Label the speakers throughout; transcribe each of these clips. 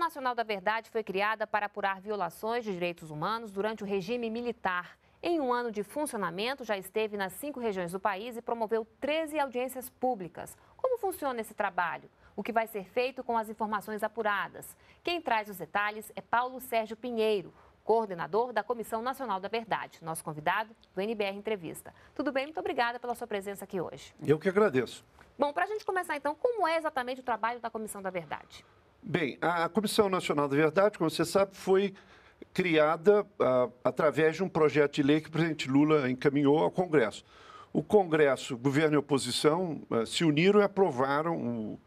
Speaker 1: Nacional da Verdade foi criada para apurar violações de direitos humanos durante o regime militar. Em um ano de funcionamento, já esteve nas cinco regiões do país e promoveu 13 audiências públicas. Como funciona esse trabalho? O que vai ser feito com as informações apuradas? Quem traz os detalhes é Paulo Sérgio Pinheiro, coordenador da Comissão Nacional da Verdade, nosso convidado do NBR Entrevista. Tudo bem? Muito obrigada pela sua presença aqui hoje.
Speaker 2: Eu que agradeço.
Speaker 1: Bom, para a gente começar então, como é exatamente o trabalho da Comissão da Verdade?
Speaker 2: Bem, a Comissão Nacional da Verdade, como você sabe, foi criada uh, através de um projeto de lei que o presidente Lula encaminhou ao Congresso. O Congresso, governo e oposição, uh, se uniram e aprovaram o,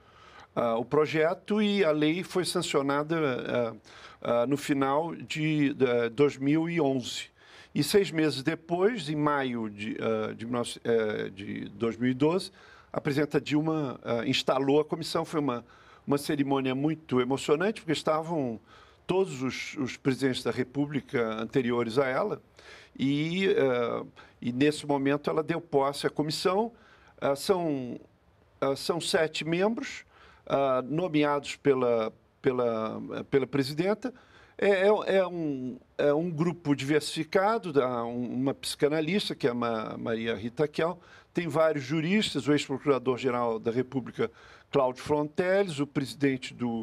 Speaker 2: uh, o, projeto e a lei foi sancionada eh, eh, no final de 2011. E seis meses depois, em maio de, de, de 2012, a presidenta Dilma instalou a comissão. Foi uma uma cerimônia muito emocionante, porque estavam todos os, os presidentes da República anteriores a ela, e, uh, e nesse momento ela deu posse à comissão. Uh, são, uh, são sete membros ah, nomeados pela, pela, pela presidenta, é, é, é, um, é um grupo diversificado, uma psicanalista, que é a Maria Rita Kell, tem vários juristas, o ex-procurador-geral da República, Cláudio Fronteles, o presidente do,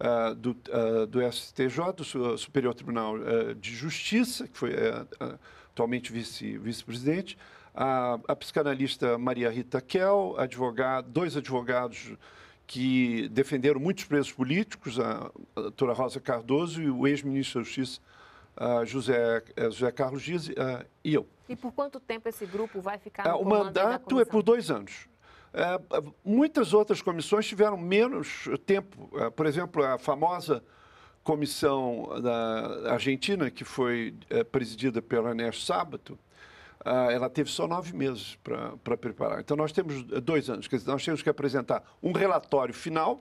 Speaker 2: uh, do, uh, do, STJ, do Superior Tribunal uh, de Justiça, que foi atualmente vice-presidente, vice a, a psicanalista Maria Rita Kell, advogado, dois advogados que defenderam muitos presos políticos, a, doutora Rosa Cardoso e o ex-ministro da Justiça, José, José Carlos Dias e eu.
Speaker 1: E por quanto tempo esse grupo vai ficar é, no O mandato
Speaker 2: é por dois anos. É, muitas outras comissões tiveram menos tempo. É, por exemplo, a famosa comissão da Argentina, que foi presidida pelo Ernesto Sábato, ah, ela teve só nove meses para, para preparar. Então, nós temos eh, dois anos, quer dizer, nós temos que apresentar um relatório final,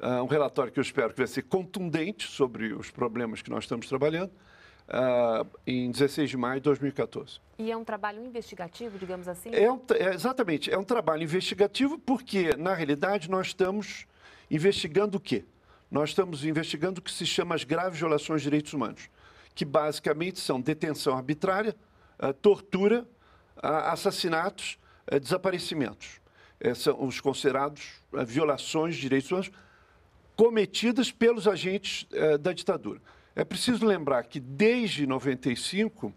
Speaker 2: ah, um relatório que eu espero que vai ser contundente sobre os problemas que nós estamos trabalhando, Uh, em 16 de maio de 2014.
Speaker 1: E é um trabalho investigativo, digamos assim? É,
Speaker 2: um, é exatamente, é um trabalho investigativo porque, na realidade, nós estamos investigando o quê? Nós estamos investigando o que se chama as graves violações de direitos humanos, que basicamente são detenção arbitrária, tortura, assassinatos, desaparecimentos. É, são os considerados é, violações de direitos humanos cometidas pelos agentes é, da ditadura. É preciso lembrar que, desde 95,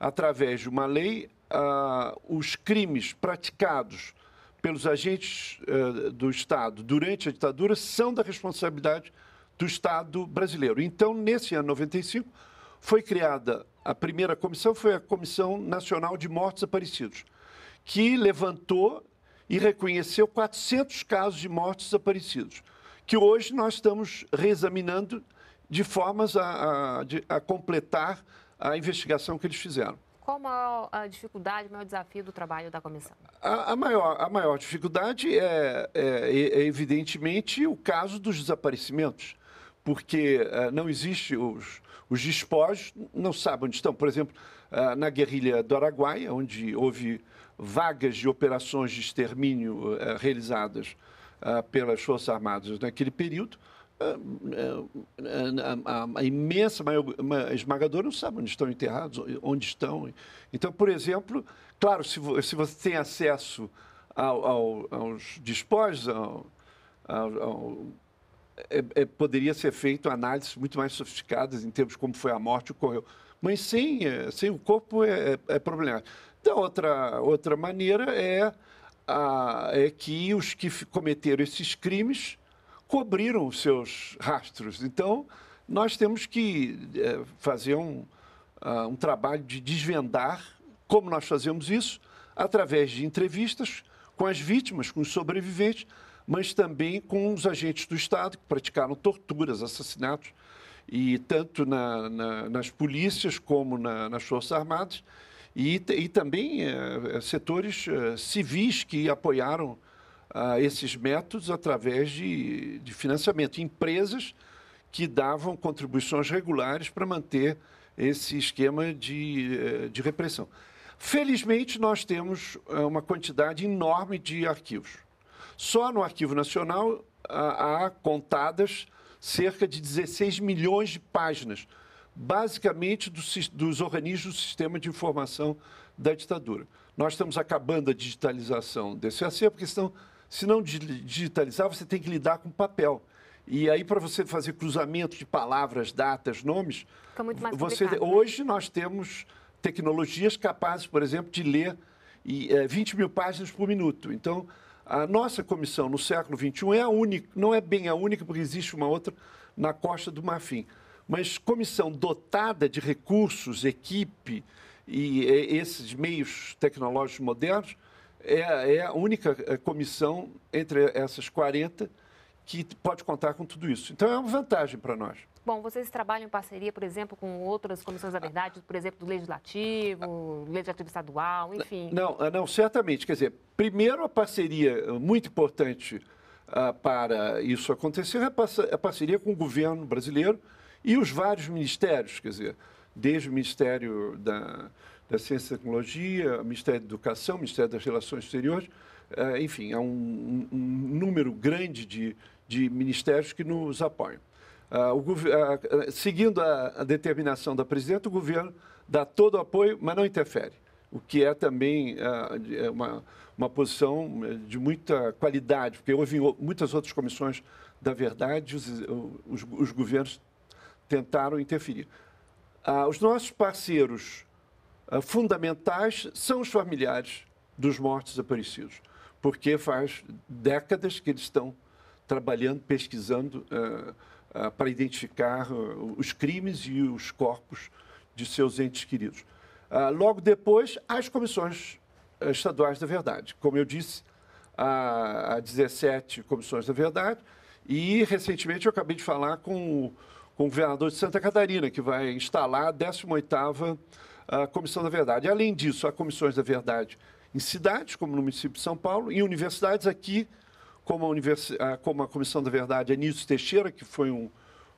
Speaker 2: através de uma lei, os crimes praticados pelos agentes do Estado durante a ditadura são da responsabilidade do Estado brasileiro. Então, nesse ano 95, foi criada a primeira comissão, foi a Comissão Nacional de Mortos Aparecidos, que levantou e reconheceu 400 casos de mortos aparecidos, que hoje nós estamos reexaminando de formas a, a, a completar a investigação que eles fizeram.
Speaker 1: Qual a maior a dificuldade, o maior desafio do trabalho da comissão?
Speaker 2: A, a maior, a maior dificuldade é, é, é, é evidentemente, o caso dos desaparecimentos, porque é, não existe os, os despojos não sabem onde estão. Por exemplo, ah, na guerrilha do Araguaia, onde houve vagas de operações de extermínio ah, realizadas ah, pelas Forças Armadas naquele período, a, imensa maior, esmagadora não sabe onde estão enterrados, onde estão. Então, por exemplo, claro, se, você tem acesso ao, aos despojos, ao, ao é, é, poderia ser feito análises muito mais sofisticadas em termos de como foi a morte ocorreu. Mas sem, é, sem o corpo é, é, é problemático. Então, outra, outra maneira é, a, é que os que cometeram esses crimes cobriram os seus rastros. Então, nós temos que é, fazer um, uh, um trabalho de desvendar como nós fazemos isso através de entrevistas com as vítimas, com os sobreviventes, mas também com os agentes do Estado que praticaram torturas, assassinatos, e tanto na, na, nas polícias como na, nas Forças Armadas, e, e também é, setores é, civis que apoiaram é, esses métodos através de, de financiamento, empresas que davam contribuições regulares para manter esse esquema de, de repressão. Felizmente, nós temos uma quantidade enorme de arquivos. Só no Arquivo Nacional há contadas cerca de 16 milhões de páginas, basicamente dos, dos organismos do sistema de informação da ditadura. Nós estamos acabando a digitalização desse acervo, porque senão, se não digitalizar, você tem que lidar com papel. E aí, para você fazer cruzamento de palavras, datas, nomes, Fica muito mais você, né? hoje nós temos tecnologias capazes, por exemplo, de ler e, 20 eh, mil páginas por minuto. Então, a nossa comissão no século XXI é a única, não é bem a única, porque existe uma outra na Costa do Marfim, mas comissão dotada de recursos, equipe e esses meios tecnológicos modernos, é, é a única eh, comissão entre essas 40 que pode contar com tudo isso. Então é uma vantagem para nós.
Speaker 1: Bom, vocês trabalham em parceria, por exemplo, com outras comissões da verdade, por exemplo, do Legislativo, Legislativo Estadual, enfim.
Speaker 2: Não, não, ah, certamente. Quer dizer, primeiro a parceria muito importante uh, para isso acontecer é a parceria com o governo brasileiro e os vários ministérios, quer dizer, desde o Ministério da, da Ciência e Tecnologia, o Ministério da Educação, o Ministério das Relações Exteriores, uh, enfim, há um, um, um número grande de, de ministérios que nos apoiam. Uh, o, uh, seguindo a, a, determinação da presidenta, o governo dá todo o apoio, mas não interfere, o que é também uh, uma, uma posição eh, de muita qualidade, porque houve muitas outras comissões da verdade, os, os, os governos tentaram interferir. os nossos parceiros fundamentais são os familiares dos mortos desaparecidos, porque faz décadas que eles estão trabalhando, pesquisando ah, para identificar ah, os crimes e os corpos de seus entes queridos. Ah, logo depois, as comissões estaduais da verdade. Como eu disse, há 17 comissões da verdade e, recentemente, eu acabei de falar com o, com o governador de Santa Catarina, que vai instalar a 18ª Comissão da Verdade. Além disso, há comissões da verdade em cidades, como no município de São Paulo, em universidades aqui como a, Univers... Ah, como a Comissão da Verdade, Anísio Teixeira, que foi um,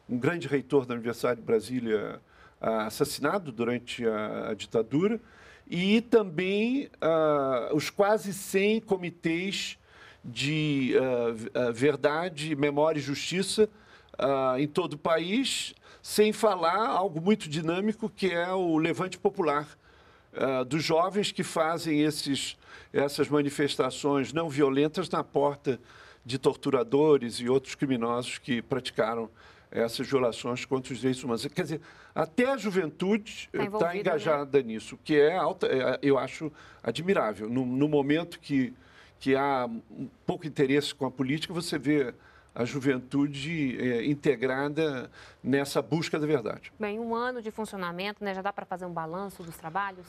Speaker 2: um grande reitor da Universidade de Brasília, ah, assassinado durante a, a ditadura, e também uh, os quase 100 comitês de uh, verdade, memória e justiça uh, em todo o país, sem falar algo muito dinâmico que é o Levante Popular, ah, dos jovens que fazem esses, essas manifestações não violentas na porta de torturadores e outros criminosos que praticaram essas violações contra os direitos humanos. Quer dizer, até a juventude está tá, eh, tá né? engajada né? nisso, que é alta, é, eu acho admirável. No, no, momento que, que há pouco interesse com a política, você vê a juventude é, integrada nessa busca da verdade.
Speaker 1: Bem, um ano de funcionamento, né? já dá para fazer um balanço dos trabalhos?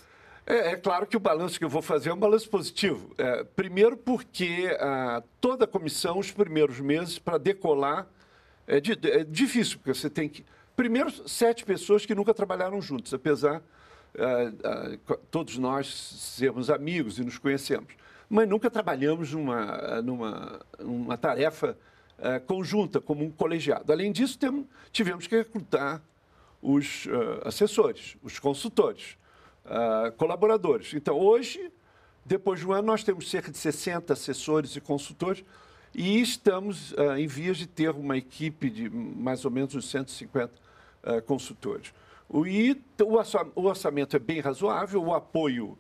Speaker 2: É, é, claro que o balanço que eu vou fazer é um balanço positivo. É, primeiro, porque a, ah, toda a comissão, os primeiros meses, para decolar, é, de, é, difícil, porque você tem que. Primeiro, sete pessoas que nunca trabalharam juntos, apesar a, ah, ah, todos nós sermos amigos e nos conhecemos. Mas nunca trabalhamos numa, numa, numa tarefa eh, conjunta, como um colegiado. Além disso, temos, tivemos que recrutar os uh, assessores, os consultores, uh, colaboradores. Então, hoje, depois de um ano, nós temos cerca de 60 assessores e consultores e estamos em vias de ter uma equipe de mais ou menos uns 150 consultores. O, e o orçamento é bem razoável, o apoio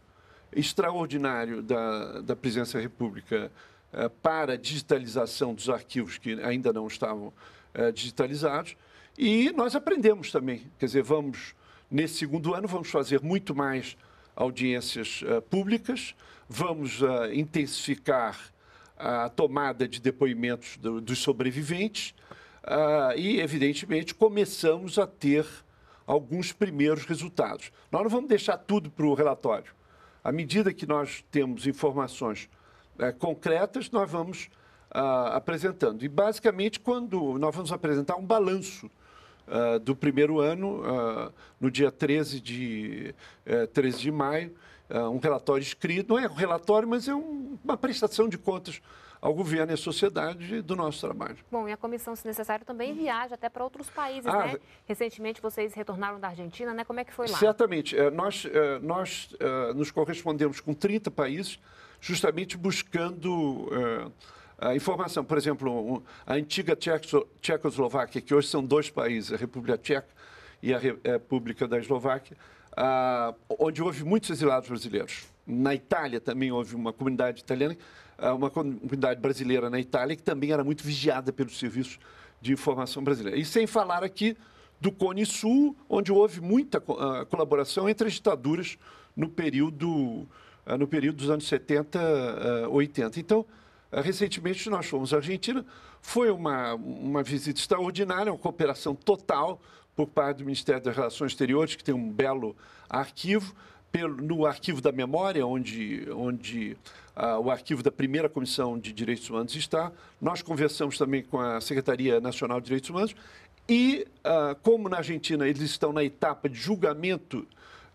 Speaker 2: extraordinário da, da presidência da República eh, para a digitalização dos arquivos que ainda não estavam eh, digitalizados. E nós aprendemos também, quer dizer, vamos, nesse segundo ano, vamos fazer muito mais audiências eh, públicas, vamos intensificar a tomada de depoimentos dos sobreviventes ah, e, evidentemente, começamos a ter alguns primeiros resultados. Nós não vamos deixar tudo para o relatório. À medida que nós temos informações é, concretas nós vamos ah, apresentando. E, basicamente, quando nós vamos apresentar um balanço ah, do primeiro ano, ah, no dia 13 de, eh, 13 de maio, um relatório escrito, não é um relatório, mas é um, uma prestação de contas ao governo e à sociedade do nosso trabalho.
Speaker 1: Bom, e a comissão, se necessário, também viaja até para outros países, ah, né? Recentemente vocês retornaram da Argentina, né? Como é que foi lá?
Speaker 2: Certamente. É, nós, é, nós é, nos correspondemos com 30 países justamente buscando eh, a informação. Por exemplo, a antiga Tchecoslováquia, que hoje são dois países, a República Tcheca e a eh, República da Eslováquia, ah, onde houve muitos exilados brasileiros. Na Itália também houve uma comunidade italiana, ah, uma comunidade brasileira na Itália, que também era muito vigiada pelos serviços de informação brasileira. E sem falar aqui do Cone Sul, onde houve muita ah, colaboração entre as ditaduras no período eh, no período dos anos 70, 80. Eh, então, eh, recentemente nós fomos à Argentina, foi uma, uma visita extraordinária, uma cooperação total por parte do Ministério das Relações Exteriores, que tem um belo arquivo, pelo, no Arquivo da Memória, onde, onde ah, o arquivo da primeira Comissão de Direitos Humanos está. Nós conversamos também com a Secretaria Nacional de Direitos Humanos e, ah, como na Argentina eles estão na etapa de julgamento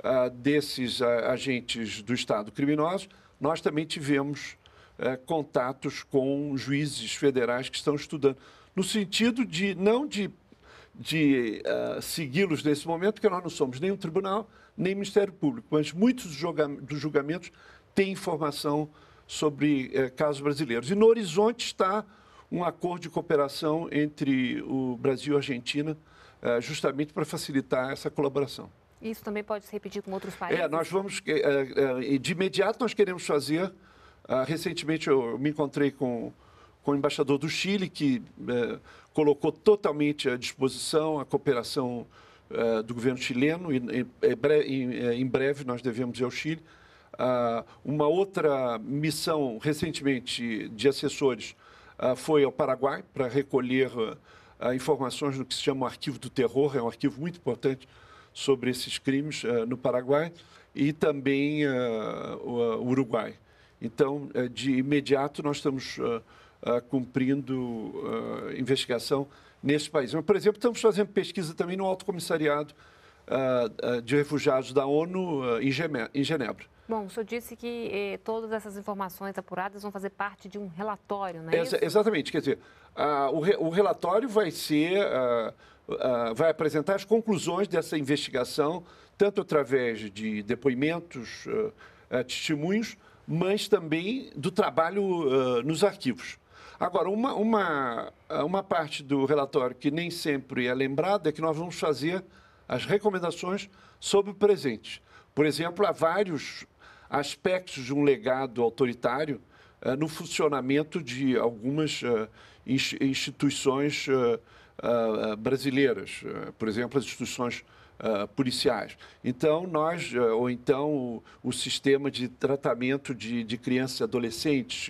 Speaker 2: uh, desses uh, agentes do Estado criminosos, nós também tivemos uh, contatos com juízes federais que estão estudando, no sentido de não de, de ah, segui-los nesse momento, porque nós não somos nem um tribunal, nem Ministério Público, mas muitos dos julgamentos têm informação sobre eh, casos brasileiros. E no horizonte está um acordo de cooperação entre o Brasil e a Argentina, eh, justamente para facilitar essa colaboração.
Speaker 1: Isso também pode se repetir com outros é, países? É,
Speaker 2: nós vamos. É, é, de imediato, nós queremos fazer. Ah, recentemente, eu me encontrei com, com o embaixador do Chile, que colocou totalmente à disposição a cooperação do governo chileno, e em breve nós devemos ir ao Chile. Ah, uma outra missão, recentemente, de assessores ah, foi ao Paraguai para recolher informações no que se chama o Arquivo do Terror, é um arquivo muito importante sobre esses crimes eh, no Paraguai e também eh, o eh, Uruguai. Então, de imediato, nós estamos cumprindo investigação nesse país. Mas, por exemplo, estamos fazendo pesquisa também no Alto Comissariado de Refugiados da ONU em Genebra.
Speaker 1: Bom, o senhor disse que eh, todas essas informações apuradas vão fazer parte de um relatório, não é Essa,
Speaker 2: Exatamente, quer dizer, o, re, o, relatório vai ser, vai apresentar as conclusões dessa investigação, tanto através de depoimentos, eh, testemunhos, mas também do trabalho eh, nos arquivos. Agora, uma, uma, uma parte do relatório que nem sempre é lembrada é que nós vamos fazer as recomendações sobre o presente. Por exemplo, há vários aspectos de um legado autoritário uh, no funcionamento de algumas uh, instituições eh, brasileiras, por exemplo, as instituições policiais. Então, nós, ou então o, o sistema de tratamento de, de crianças e adolescentes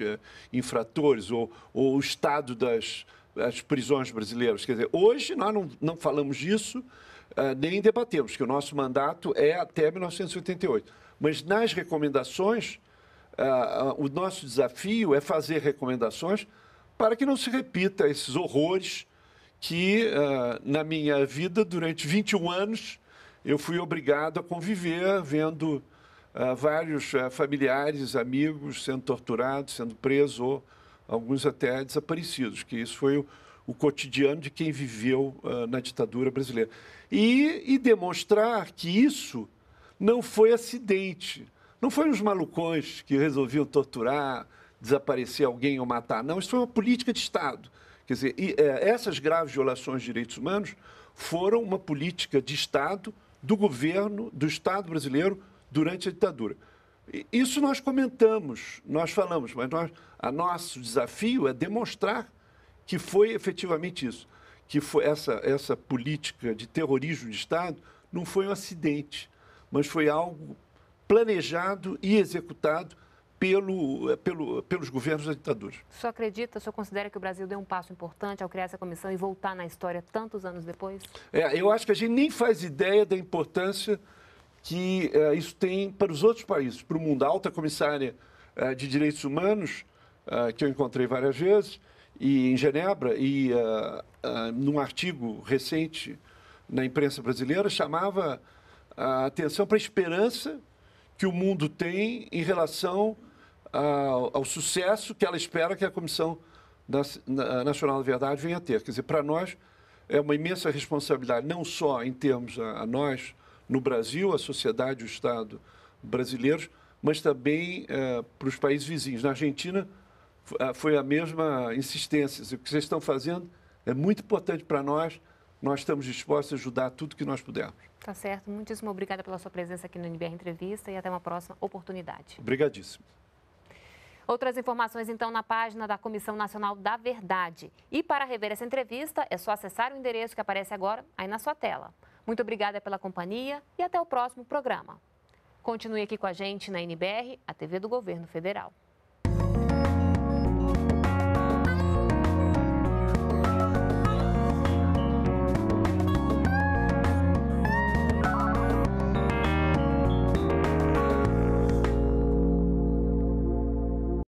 Speaker 2: infratores, ou, ou o estado das, as prisões brasileiras. Quer dizer, hoje nós não, não falamos disso, uh, nem debatemos, que o nosso mandato é até 1988. Mas nas recomendações, ah, ah, o nosso desafio é fazer recomendações para que não se repita esses horrores que, ah, na minha vida, durante 21 anos, eu fui obrigado a conviver vendo vários familiares, amigos sendo torturados, sendo presos ou alguns até desaparecidos, que isso foi o, o cotidiano de quem viveu na ditadura brasileira. E, e demonstrar que isso não foi acidente. Não foi uns malucões que resolviam torturar, desaparecer alguém ou matar. Não, isso foi uma política de Estado. Quer dizer, e, é, essas graves violações de direitos humanos foram uma política de Estado, do governo, do Estado brasileiro durante a ditadura. E, isso nós comentamos, nós falamos, mas nós, a nosso desafio é demonstrar que foi efetivamente isso, que foi essa, essa política de terrorismo de Estado não foi um acidente, mas foi algo planejado e executado pelo, eh, pelo, pelos governos da ditadura.
Speaker 1: O senhor acredita, o senhor considera que o Brasil deu um passo importante ao criar essa comissão e voltar na história tantos anos depois?
Speaker 2: É, eu acho que a gente nem faz ideia da importância que eh, isso tem para os outros países, para o mundo. A alta comissária eh, de direitos humanos, que eu encontrei várias vezes, e em Genebra, e num artigo recente na imprensa brasileira, chamava a atenção para a esperança que o mundo tem em relação ao, ao sucesso que ela espera que a Comissão Nacional da Verdade venha a ter. Quer dizer, para nós é uma imensa responsabilidade, não só em termos a, a nós, no Brasil, a sociedade o Estado brasileiros, mas também é, para os países vizinhos. Na Argentina foi a mesma insistência. O que vocês estão fazendo é muito importante para nós, nós estamos dispostos a ajudar tudo que nós pudermos.
Speaker 1: Tá certo. Muitíssimo obrigada pela sua presença aqui no NBR Entrevista e até uma próxima oportunidade.
Speaker 2: Obrigadíssimo.
Speaker 1: Outras informações, então, na página da Comissão Nacional da Verdade. E para rever essa entrevista, é só acessar o endereço que aparece agora aí na sua tela. Muito obrigada pela companhia e até o próximo programa. Continue aqui com a gente na NBR, a TV do Governo Federal.